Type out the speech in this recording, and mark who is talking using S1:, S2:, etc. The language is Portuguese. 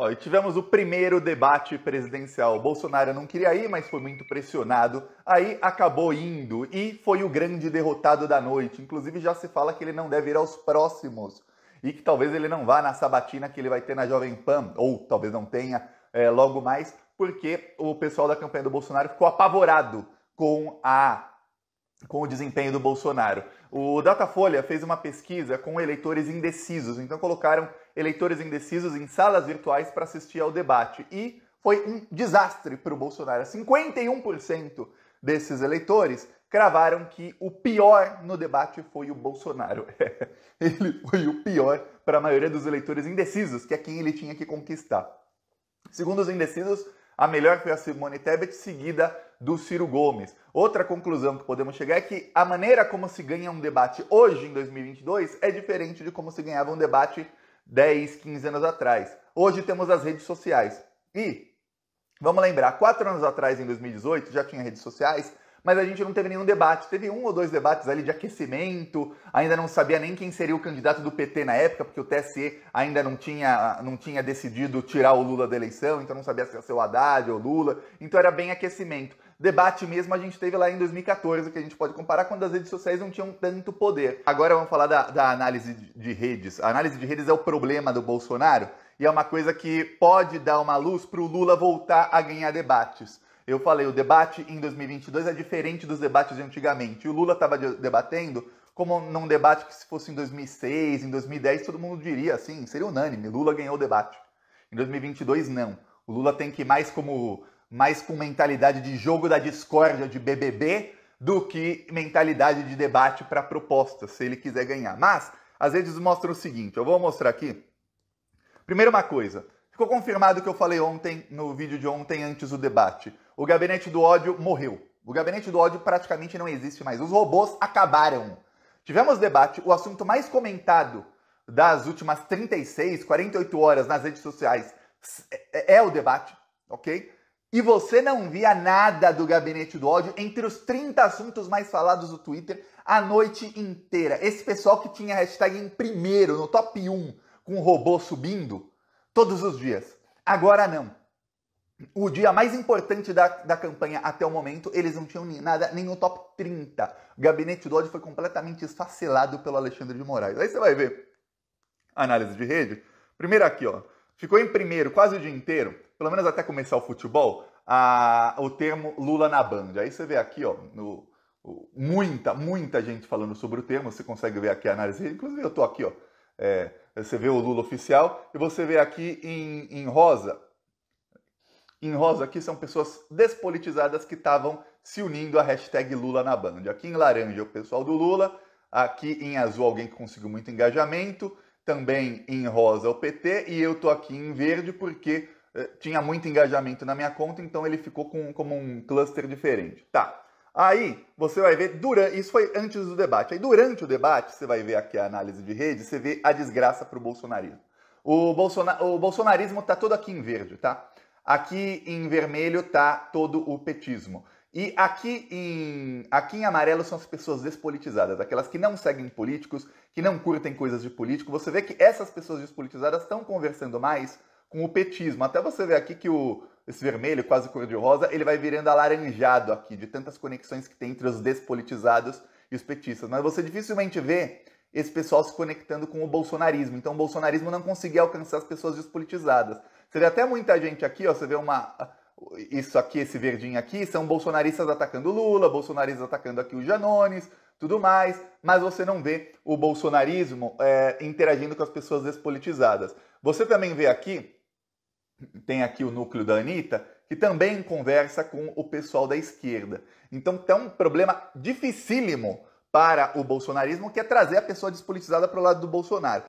S1: Ó, e tivemos o primeiro debate presidencial. O Bolsonaro não queria ir, mas foi muito pressionado. Aí acabou indo e foi o grande derrotado da noite. Inclusive já se fala que ele não deve ir aos próximos e que talvez ele não vá na sabatina que ele vai ter na Jovem Pan, ou talvez não tenha é, logo mais, porque o pessoal da campanha do Bolsonaro ficou apavorado com a com o desempenho do Bolsonaro. O Datafolha fez uma pesquisa com eleitores indecisos, então colocaram eleitores indecisos em salas virtuais para assistir ao debate. E foi um desastre para o Bolsonaro. 51% desses eleitores cravaram que o pior no debate foi o Bolsonaro. ele foi o pior para a maioria dos eleitores indecisos, que é quem ele tinha que conquistar. Segundo os indecisos, a melhor foi a Simone Tebet, seguida do Ciro Gomes. Outra conclusão que podemos chegar é que a maneira como se ganha um debate hoje, em 2022, é diferente de como se ganhava um debate 10, 15 anos atrás. Hoje temos as redes sociais. E, vamos lembrar, quatro anos atrás, em 2018, já tinha redes sociais, mas a gente não teve nenhum debate. Teve um ou dois debates ali de aquecimento, ainda não sabia nem quem seria o candidato do PT na época, porque o TSE ainda não tinha, não tinha decidido tirar o Lula da eleição, então não sabia se ia ser o Haddad ou Lula, então era bem aquecimento. Debate mesmo a gente teve lá em 2014, que a gente pode comparar quando as redes sociais não tinham tanto poder. Agora vamos falar da, da análise de redes. A análise de redes é o problema do Bolsonaro e é uma coisa que pode dar uma luz para o Lula voltar a ganhar debates. Eu falei, o debate em 2022 é diferente dos debates de antigamente. E o Lula estava debatendo como num debate que se fosse em 2006, em 2010, todo mundo diria assim, seria unânime, Lula ganhou o debate. Em 2022 não. O Lula tem que ir mais como mais com mentalidade de jogo da discórdia de BBB do que mentalidade de debate para proposta, se ele quiser ganhar. Mas às vezes mostra o seguinte, eu vou mostrar aqui. Primeiro uma coisa, ficou confirmado o que eu falei ontem no vídeo de ontem antes do debate o gabinete do ódio morreu. O gabinete do ódio praticamente não existe mais. Os robôs acabaram. Tivemos debate, o assunto mais comentado das últimas 36, 48 horas nas redes sociais é, é, é o debate, ok? E você não via nada do gabinete do ódio entre os 30 assuntos mais falados do Twitter a noite inteira. Esse pessoal que tinha a hashtag em primeiro, no top 1, com o robô subindo, todos os dias. Agora não o dia mais importante da, da campanha até o momento, eles não tinham nada, nem o top 30. O gabinete do ódio foi completamente esfacelado pelo Alexandre de Moraes. Aí você vai ver análise de rede. Primeiro aqui, ó. Ficou em primeiro quase o dia inteiro, pelo menos até começar o futebol, a, o termo Lula na Band. Aí você vê aqui, ó, no, o, muita, muita gente falando sobre o termo. Você consegue ver aqui a análise. Inclusive, eu tô aqui, ó. É, você vê o Lula oficial e você vê aqui em, em rosa em rosa aqui são pessoas despolitizadas que estavam se unindo à hashtag Lula na Band. Aqui em laranja o pessoal do Lula, aqui em azul alguém que conseguiu muito engajamento, também em rosa o PT e eu tô aqui em verde porque eh, tinha muito engajamento na minha conta, então ele ficou com, como um cluster diferente. Tá. Aí você vai ver durante, isso foi antes do debate. Aí durante o debate você vai ver aqui a análise de rede, você vê a desgraça para o bolsonarismo. O, o bolsonarismo está todo aqui em verde, tá? Aqui em vermelho está todo o petismo. E aqui em, aqui em amarelo são as pessoas despolitizadas, aquelas que não seguem políticos, que não curtem coisas de político. Você vê que essas pessoas despolitizadas estão conversando mais com o petismo. Até você vê aqui que o, esse vermelho, quase cor de rosa, ele vai virando alaranjado aqui, de tantas conexões que tem entre os despolitizados e os petistas. Mas você dificilmente vê esse pessoal se conectando com o bolsonarismo. Então o bolsonarismo não conseguia alcançar as pessoas despolitizadas. Seria até muita gente aqui, ó, você vê uma isso aqui, esse verdinho aqui, são bolsonaristas atacando Lula, bolsonaristas atacando aqui o Janones, tudo mais, mas você não vê o bolsonarismo é, interagindo com as pessoas despolitizadas. Você também vê aqui, tem aqui o núcleo da Anitta, que também conversa com o pessoal da esquerda. Então tem tá um problema dificílimo para o bolsonarismo, que é trazer a pessoa despolitizada para o lado do Bolsonaro.